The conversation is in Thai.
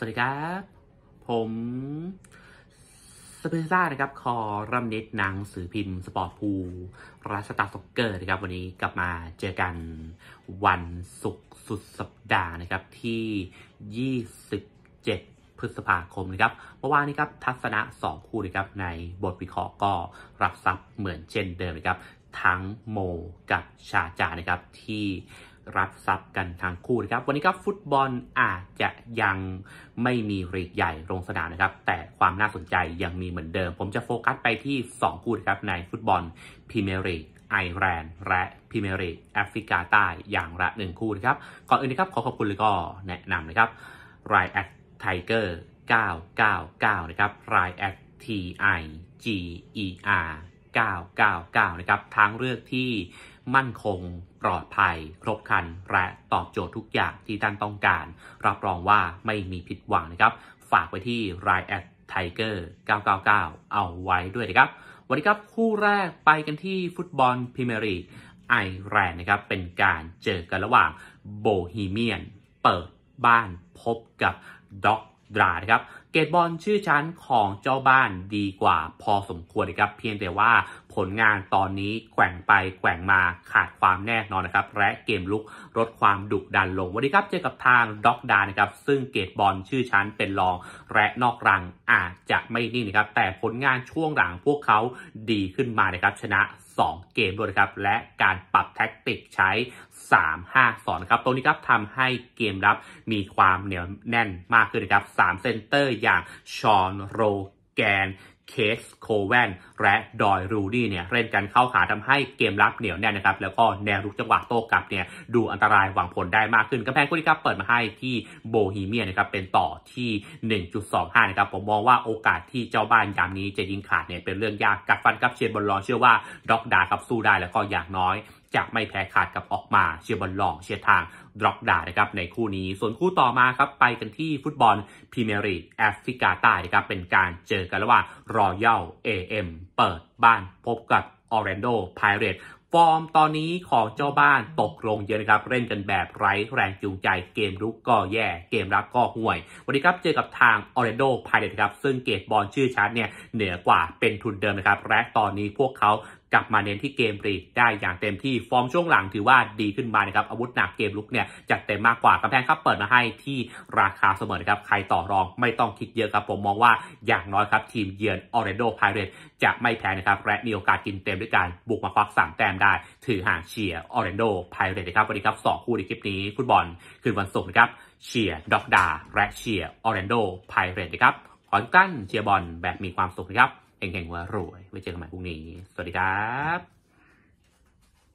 สวัสดีครับ ผมสเปซ่านะครับคอรัมนิดหนังสือพิมพ์สปอร์ตพูราชตาสกเกอร์นะครับ วันนี้กลับมาเจอกันวันศุกร์สุดสัปดาห์นะครับที่ 27 พฤษภาคมนะครับเมื่อวานนี้ครับทัศนะ2 คู่นะครับ ในบทวิเคราะห์ก็รับทรัพย์เหมือนเช่นเดิมนะครับ ทั้งโมกับชาจานะครับที่รับทรัพย์กันทางคู่นะครับ วันนี้ครับ ฟุตบอลอาจจะยังไม่มีรีกใหญ่ลงสนามนะครับ แต่ความน่าสนใจยังมีเหมือนเดิม ผมจะโฟกัสไปที่ 2 คู่นะครับ ในฟุตบอลพรีเมียร์ลีกไอร์แลนด์และพรีเมียร์ลีกแอฟริกาใต้อย่างละหนึ่งคู่นะครับ ก่อนอื่นนะครับ ขอขอบคุณแล้วก็แนะนำนะครับไรแอคไทเกอร์999นะครับไรแอค T I G E R 999 นะครับทางเลือกที่มั่นคงปลอดภัย ครบครัน และตอบโจทย์ทุกอย่างที่ท่านต้องการ รับรองว่าไม่มีผิดหวังนะครับ ฝากไว้ที่ r i แอดไทเกอร์999 เอาไว้ด้วยนะครับวันนี้ครับคู่แรกไปกันที่ฟุตบอลพรีเมียร์ลีกไอแลนด์นะครับ เป็นการเจอกันระหว่างโบฮีเมียนเปิดบ้านพบกับด็อกดรานะครับเกตบอลชื่อชั้นของเจ้าบ้านดีกว่าพอสมควรนะครับเพียงแต่ว่าผลงานตอนนี้แกว่งไปแกว่งมาขาดความแน่นอนนะครับและเกมลุกลดความดุดันลงวันนี้ครับ เจอกับทางด็อกดานะครับ ซึ่งเกตบอลชื่อชั้นเป็นรองและนอกรังอาจจะไม่นิ่งนะครับแต่ผลงานช่วงหลังพวกเขาดีขึ้นมานะครับชนะ2เกมด้วยครับและการปรับแท็กติกใช้3-5-2นะครับ ตรงนี้ครับทำให้เกมรับมีความเหนียวแน่นมากขึ้นครับ3เซนเตอร์อย่างชอนโรแกนเคสโคแวนและดอยรูดี้เนี่ยเล่นกันเข้าขาทำให้เกมรับเหนียวแน่นนะครับ แล้วก็แนวรุกจังหวะโต้กลับเนี่ยดูอันตรายหวังผลได้มากขึ้นกำแพงคู่นี้ครับ เปิดมาให้ที่โบฮีเมียนะครับเป็นต่อที่ 1.25 นะครับ ผมมองว่าโอกาสที่เจ้าบ้านยามนี้จะยิงขาดเนี่ยเป็นเรื่องยากกัดฟันกับเชียนบอลรอเชื่อว่าด็อกดาครับสู้ได้แล้วก็อย่างน้อยจะไม่แพ้ขาดกับออกมาเชียบอลหลองเชียทางดร็อกดานะครับในคู่นี้ ส่วนคู่ต่อมาครับไปกันที่ฟุตบอลพรีเมียร์ลีกแอฟริกาใต้นะครับเป็นการเจอกันระหว่างรอยัลเอ็มเปิดบ้านพบกับออร์แลนโดไพเรตฟอร์มตอนนี้ของเจ้าบ้านตกลงเยอะนะครับเล่นกันแบบไร้แรงจูงใจเกมรุกก็แย่เกมรับก็ห่วย วันนี้ครับเจอกับทางออร์เรนโดไพเรตครับซึ่งเกตบอลชื่อชัดเนี่ยเหนือกว่าเป็นทุนเดิมนะครับและตอนนี้พวกเขากลับมาเน้นที่เกมรีได้อย่างเต็มที่ฟอร์มช่วงหลังถือว่าดีขึ้นมานะครับ อาวุธหนักเกมลุกเนี่ยจัดเต็มมากกว่ากำแพงครับ เปิดมาให้ที่ราคาเสมอครับใครต่อรองไม่ต้องคิดเยอะครับ ผมมองว่าอย่างน้อยครับ ทีมเยือนออร์เรนโดไพเรตจะไม่แพ้นะครับ และมีโอกาสกินเต็มด้วยการบุกมาควักสามแต้มได้ถือห่างเชียร์ออร์เรนโดไพเรตนะครับวันนี้ครับสองคู่ในคลิปนี้ฟุตบอลคืนวันศุกร์นะครับเชียร์ด็อกดาและเชียร์ออร์เรนโดไพเรตนะครับขอนกั้นเชียร์บอลแบบมีความสุขนะครับเฮงๆว่ารวย ไว้เจอกันใหม่พรุ่งนี้ สวัสดีครับ